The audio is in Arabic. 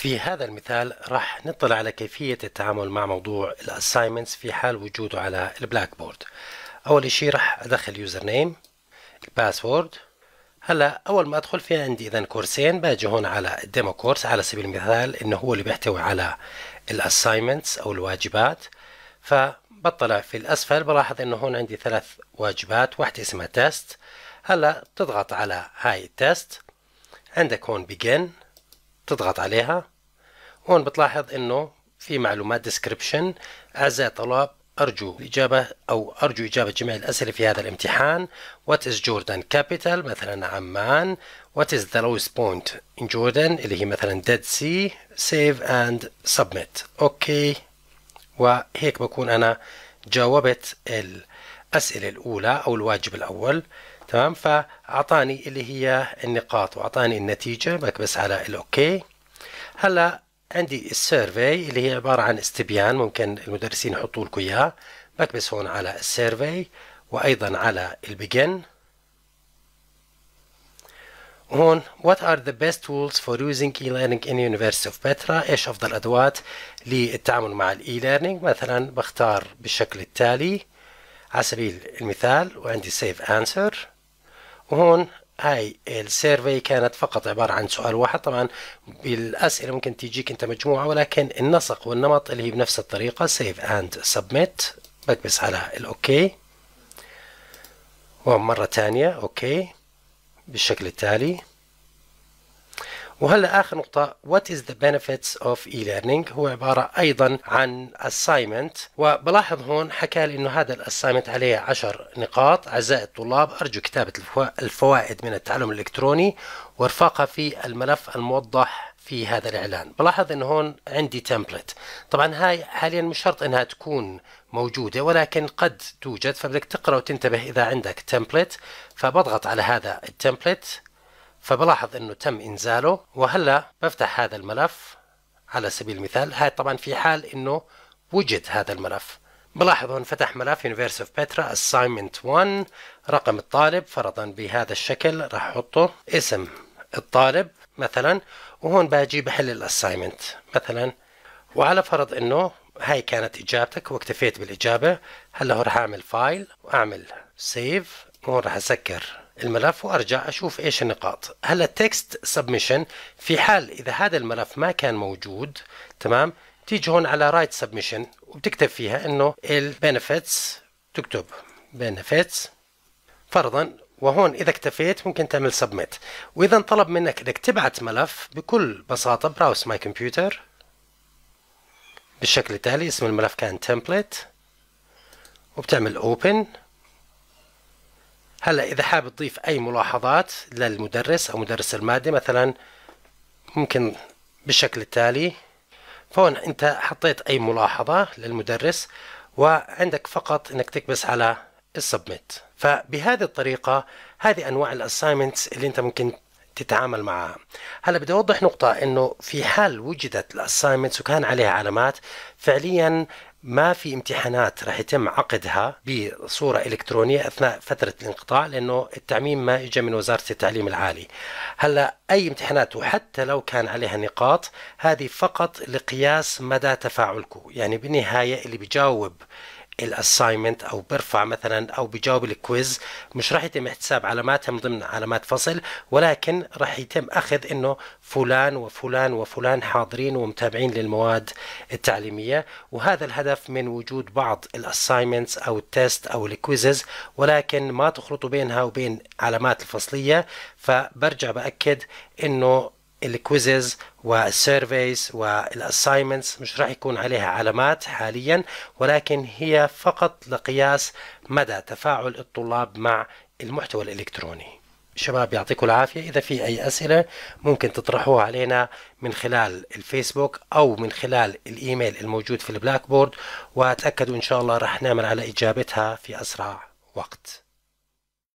في هذا المثال راح نطلع على كيفية التعامل مع موضوع الاساينمنتس في حال وجوده على البلاك بورد أول شيء راح أدخل يوزر نيم الباسورد هلا أول ما أدخل في عندي إذا كورسين باجي هون على الديمو كورس على سبيل المثال إنه هو اللي بيحتوي على الاساينمنتس أو الواجبات فبطلع في الأسفل بلاحظ إنه هون عندي ثلاث واجبات واحدة اسمها تيست هلا تضغط على هاي التيست عندك هون بيجن تضغط عليها هون بتلاحظ انه في معلومات ديسكريبشن اعزائي الطلاب أرجو الإجابة أو أرجو إجابة جميع الأسئلة في هذا الامتحان وات از جوردن كابيتال مثلا عمان وات از ذا لويست بوينت ان جوردن اللي هي مثلا ديد سي سيف اند سبميت أوكي وهيك بكون أنا جاوبت الأسئلة الأولى أو الواجب الأول تمام فأعطاني اللي هي النقاط وأعطاني النتيجة بكبس على الأوكي هلأ عندي السيرفي اللي هي عبارة عن استبيان ممكن المدرسين يحطوا لكم إياه بكبس هون على السيرفي وأيضا على البيجن هون what are the best tools for using e-learning in University of Petra ايش افضل ادوات للتعامل مع الاي learning مثلا بختار بالشكل التالي على سبيل المثال وعندي save answer وهون اي السيرفي كانت فقط عباره عن سؤال واحد طبعا بالاسئله ممكن تيجيك انت مجموعه ولكن النسق والنمط اللي هي بنفس الطريقه سيف اند سبميت بكبس على الاوكي ومره ثانيه اوكي بالشكل التالي وهلا اخر نقطه وات از ذا بنفيتس اوف اي ليرنينج هو عباره ايضا عن اسايمنت وبلاحظ هون حكى لي انه هذا الاسايمنت عليه 10 نقاط اعزائي الطلاب ارجو كتابه الفوائد من التعلم الالكتروني وارفاقها في الملف الموضح في هذا الاعلان بلاحظ انه هون عندي تمبلت طبعا هاي حاليا مش شرط انها تكون موجودة ولكن قد توجد فبدك تقرأ وتنتبه إذا عندك تمبلت فبضغط على هذا التمبلت فبلاحظ انه تم انزاله وهلا بفتح هذا الملف على سبيل المثال هاي طبعا في حال انه وجد هذا الملف بلاحظ هون فتح ملف University of Petra Assignment 1 رقم الطالب فرضا بهذا الشكل راح احطه اسم الطالب مثلا وهون باجي بحل الاساينمنت مثلا وعلى فرض انه هاي كانت اجابتك واكتفيت بالاجابه هلا راح اعمل فايل واعمل سيف وهون راح اسكر الملف وارجع اشوف ايش النقاط هلا تكست سبمشن في حال اذا هذا الملف ما كان موجود تمام تيجي هون على رايت سبمشن وبتكتب فيها انه البنفيتس تكتب بنفيتس فرضا وهون اذا اكتفيت ممكن تعمل سبميت واذا طلب منك انك تبعت ملف بكل بساطه براوس ماي كمبيوتر بالشكل التالي اسم الملف كان تمبلت وبتعمل اوبن هلا اذا حابب تضيف اي ملاحظات للمدرس او مدرس الماده مثلا ممكن بالشكل التالي فهون انت حطيت اي ملاحظه للمدرس وعندك فقط انك تكبس على السبميت فبهذه الطريقه هذه انواع الاساينمنتس اللي انت ممكن تتعامل معها هلا بدي اوضح نقطه انه في حال وجدت الاساينمنتس وكان عليها علامات فعليا ما في امتحانات رح يتم عقدها بصورة إلكترونية أثناء فترة الانقطاع لأنه التعميم ما إجا من وزارة التعليم العالي هلأ أي امتحانات وحتى لو كان عليها نقاط هذه فقط لقياس مدى تفاعلكم يعني بالنهاية اللي بجاوب الاساينمنت او برفع مثلا او بجاوب الكويز مش راح يتم احتساب علاماتها من ضمن علامات فصل ولكن راح يتم اخذ انه فلان وفلان وفلان حاضرين ومتابعين للمواد التعليميه وهذا الهدف من وجود بعض الاساينمنتس او التيست او الكويزز ولكن ما تخلطوا بينها وبين علامات الفصليه فبرجع باكد انه الكويزز والسيرفيز والاساينمنتس مش راح يكون عليها علامات حاليا ولكن هي فقط لقياس مدى تفاعل الطلاب مع المحتوى الالكتروني شباب يعطيكم العافية إذا في أي أسئلة ممكن تطرحوها علينا من خلال الفيسبوك أو من خلال الإيميل الموجود في البلاك بورد وتأكدوا إن شاء الله رح نعمل على إجابتها في أسرع وقت